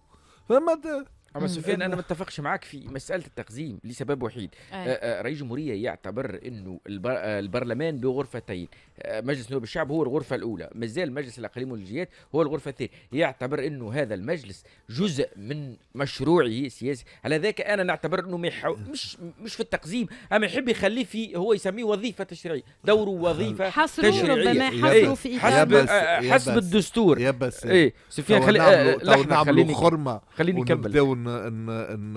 فهمت اما سفيان انا ما اتفقش معاك في مساله التقزيم لسبب وحيد آه،, آه. رئيس الجمهوريه يعتبر انه البر... آه، البرلمان بغرفتين آه، مجلس نواب الشعب هو الغرفه الاولى مازال مجلس الاقاليم والجهات هو الغرفه الثانيه يعتبر انه هذا المجلس جزء من مشروعه السياسي على ذاك انا نعتبر انه مش مش في التقزيم اما يحب يخليه في هو يسميه وظيفه تشريعيه دوره وظيفه حصروا تشريعيه ربما حصروا إيه، في حسب حسب الدستور يا بس ايه سفيان خلي... لحظه خليني خرمه خليني نكمل ان ان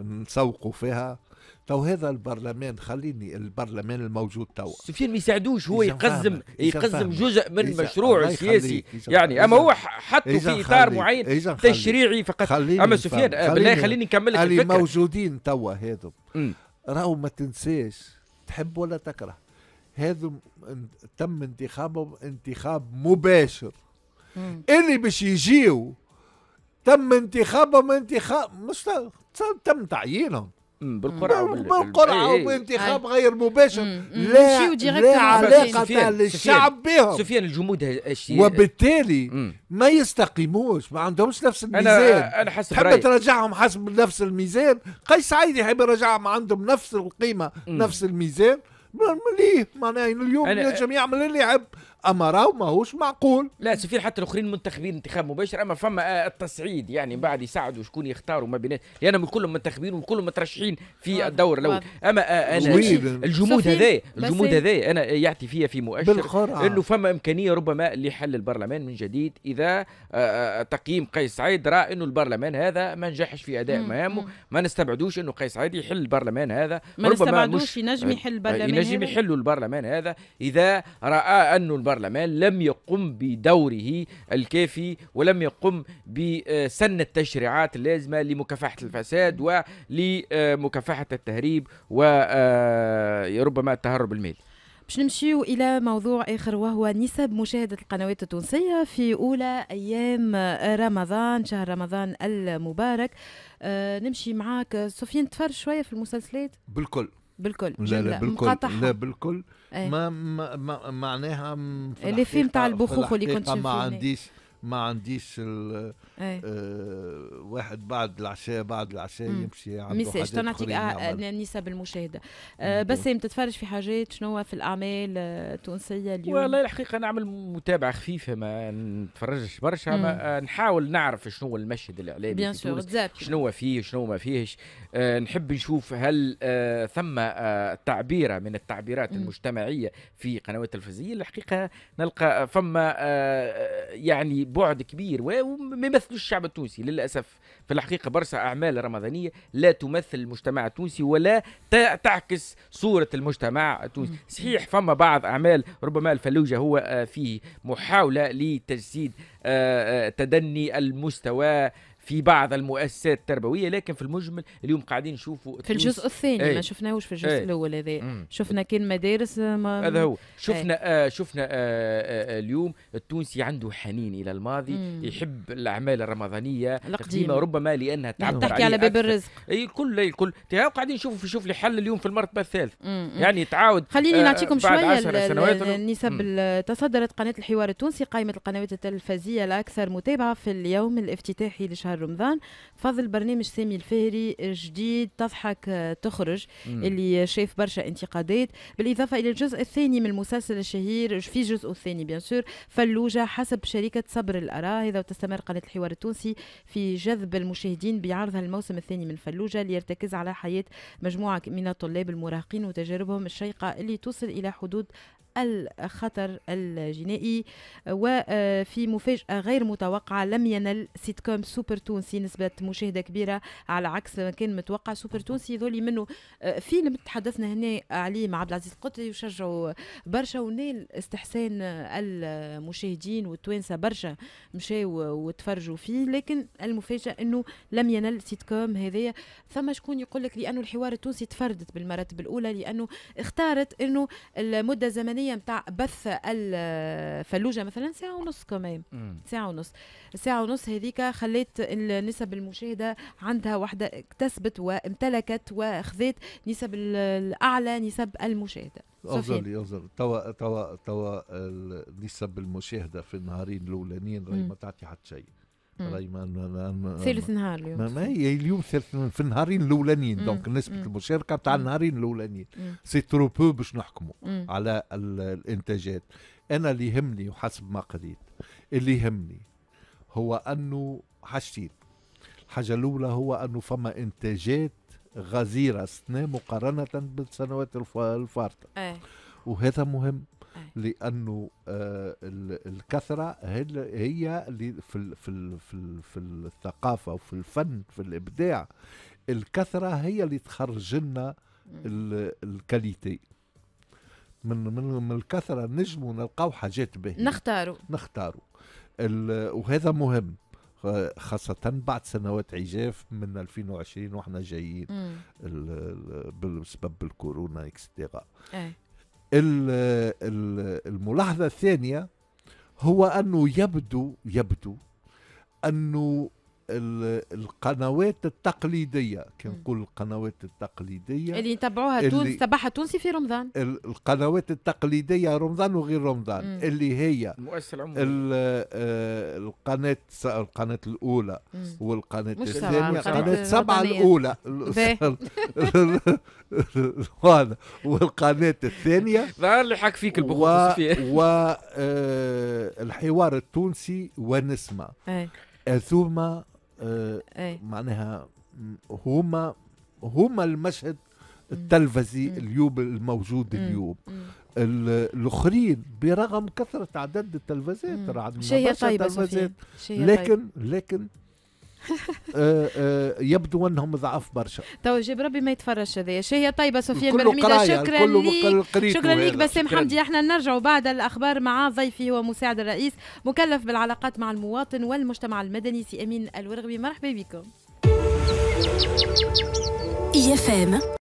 ان, نسوقوا فيها تو هذا البرلمان خليني البرلمان الموجود توا سفيان ما يساعدوش هو يقزم يقزم جزء من مشروع السياسي يعني اما هو حطه في اطار معين تشريعي فقط اما سفيان بالله خليني نكمل لك الفكره موجودين توا هذو راهو ما تنساش تحب ولا تكره هذو تم انتخابهم انتخاب مباشر اللي باش يجيو تم انتخابهم انتخاب مش تم تم تعيينهم بالقرعه بالقرعه إيه. وبانتخاب غير مباشر لا, لا علاقه للشعب بهم سفيان الجمود هالشيء وبالتالي ما يستقيموش ما عندهمش نفس الميزان انا انا حسب تحب ترجعهم حسب نفس الميزان قيس سعيد يحب يرجعهم عندهم نفس القيمه نفس الميزان ليه معناها يعني اليوم الجميع يعمل اللي يحب اما راهو ماهوش معقول لا سفير حتى الاخرين منتخبين انتخاب مباشر اما فما آه، التصعيد يعني بعد يساعدوا شكون يختاروا ما بين لان كلهم منتخبين وكلهم مترشحين في آه، الدور الاول اما آه، انا الجمود هذا الجمود هذا انا يعطي فيها في مؤشر انه فما امكانيه ربما لحل البرلمان من جديد اذا تقييم قيس سعيد راى انه البرلمان هذا ما نجحش في اداء مهامه ما نستبعدوش انه قيس سعيد يحل البرلمان هذا ما ربما ينجم يحل البرلمان ينجم يحلوا البرلمان هذا اذا راى انه البرلمان لم يقم بدوره الكافي ولم يقم بسن التشريعات اللازمة لمكافحة الفساد ولمكافحة التهريب وربما آه، التهرب المالي باش نمشيو الى موضوع اخر وهو نسب مشاهده القنوات التونسيه في اولى ايام رمضان شهر رمضان المبارك أه نمشي معاك سفيان تفرج شويه في المسلسلات بالكل بالكل لا لا بالكل مقاطحة. لا بالكل إيه. ما, ما, ما معناها اللي فيلم تاع البخوخ اللي كنت مع ما عنديش ما عنديش ال إيه. آه واحد بعد العشاء بعد العشاء يمشي عنده ميساج تنعطيك نسب المشاهده آه بس تتفرج في حاجات شنو في الاعمال آه، التونسيه اليوم والله الحقيقه نعمل متابعه خفيفه ما نتفرجش برشا ما نحاول نعرف شنو المشهد الاعلامي بيان سور شنو فيه شنو ما فيهش آه نحب نشوف هل آه ثم آه تعبيره من التعبيرات المجتمعيه في قنوات التلفزيون الحقيقه نلقى فما آه، يعني بعد كبير وما يمثلوش الشعب التونسي للاسف في الحقيقه برشا اعمال رمضانيه لا تمثل المجتمع التونسي ولا تعكس صوره المجتمع التونسي صحيح فما بعض اعمال ربما الفلوجه هو آه، فيه محاوله لتجسيد آه، آه، تدني المستوى في بعض المؤسسات التربويه لكن في المجمل اليوم قاعدين نشوفوا في الجزء الثاني ايه ما شفناهوش في الجزء ايه الاول هذا شفنا كان مدارس آه، ما هذا هو إيه. شفنا ايه آه شفنا آه،, آه آه اليوم التونسي عنده حنين الى الماضي مم يحب الاعمال الرمضانيه القديمه ربما لانها تعبر تحكي على باب الرزق اي الكل اي الكل قاعدين نشوفوا في شوف لي حل اليوم في المرتبه الثالثه يعني تعاود خليني آه، نعطيكم شويه النسب تصدرت قناه الحوار التونسي قائمه القنوات التلفزيه الاكثر متابعه في اليوم الافتتاحي لشهر رمضان فضل برنامج سامي الفهري جديد تضحك آه، تخرج مم. اللي شاف برشا انتقادات بالاضافه الى الجزء الثاني من المسلسل الشهير في جزء الثاني بيان سور فلوجه حسب شركه صبر الاراء هذا وتستمر قناه الحوار التونسي في جذب المشاهدين بعرضها الموسم الثاني من فلوجه ليرتكز على حياه مجموعه من الطلاب المراهقين وتجاربهم الشيقه اللي توصل الى حدود الخطر الجنائي وفي آه، مفاجأة غير متوقعة لم ينل سيت كوم سوبر تونسي نسبة مشاهدة كبيرة على عكس ما كان متوقع سوبر تونسي ذولي منه آه، فيلم تحدثنا هنا عليه مع عبد العزيز القطري وشجعوا برشا ونال استحسان المشاهدين والتوانسة برشا مشاو وتفرجوا فيه لكن المفاجأة أنه لم ينل سيت كوم هذايا ثم شكون يقول لك لأنه الحوار التونسي تفردت بالمراتب الأولى لأنه اختارت أنه المدة الزمنية متاع بث الفلوجة مثلا ساعة ونص كمان ساعة ونص ساعة ونص هذيك خليت النسب المشاهده عندها وحده اكتسبت وامتلكت واخذت نسب الاعلى نسب المشاهده افضل افضل توا توا توا نسب المشاهده في النهارين الاولانيين راهي ما تعطي حتى شيء راهي ما ثالث نهار اليوم ما, هي اليوم ثالث في النهارين الاولانيين دونك نسبه المشاركه بتاع النهارين الاولانيين سي ترو بو باش نحكموا على الانتاجات انا اللي يهمني وحسب ما قريت اللي يهمني هو أنه حاجتين الحاجة الأولى هو أنه فما إنتاجات غزيرة سنة مقارنة بالسنوات الفارطة إيه. وهذا مهم إيه. لأنه آه الكثرة هي اللي في, في, في, في الثقافة وفي الفن في الإبداع الكثرة هي اللي تخرج لنا الكاليتي من من من الكثره نجموا نلقاو حاجات باهيه نختاروا نختاروا وهذا مهم خاصة بعد سنوات عجاف من 2020 واحنا جايين بسبب الكورونا اكسترا الملاحظة الثانية هو أنه يبدو يبدو أنه القنوات التقليديه كي نقول القنوات التقليديه اللي يتبعوها تونس تبعها تونسي في رمضان القنوات التقليديه رمضان وغير رمضان مم. اللي هي المؤسسه العموميه آه، القناه القناه الاولى مم. والقناه الثانيه قناة سبعه الاولى والقناه الثانيه ظهر اللي حك فيك البخوخ والحوار آه، التونسي ونسمه إيه. ثم آه إيه. معناها هما هما المشهد التلفزي اليوم الموجود اليوم الاخرين برغم كثره عدد التلفزيات راه عندنا طيبه طيب. لكن لكن آه، آه، يبدو انهم ضعف برشا تو جيب ربي ما يتفرجش هذايا شهية طيبه سفيان بن حميده شكرا ليك شكرا ليك بسام حمدي احنا نرجعوا بعد الاخبار مع ضيفي ومساعد الرئيس مكلف بالعلاقات مع المواطن والمجتمع المدني سي امين الورغبي مرحبا بكم